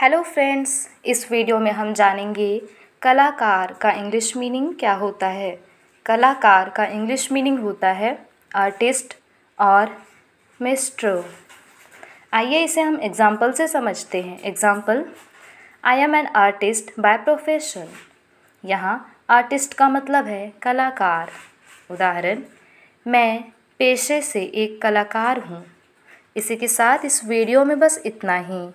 hello friends इस video में हम जानेंगे कलाकार का इंग्लिश मीनिंग क्या होता है कलाकार का इंग्लिश मीनिंग होता है आर्टिस्ट और मिस्ट्रो आइए इसे हम एग्जाम्पल से समझते हैं example I am an artist by profession यहाँ आर्टिस्ट का मतलब है कलाकार उदाहरण मैं पेशे से एक कलाकार हूँ इसी के साथ इस वीडियो में बस इतना ही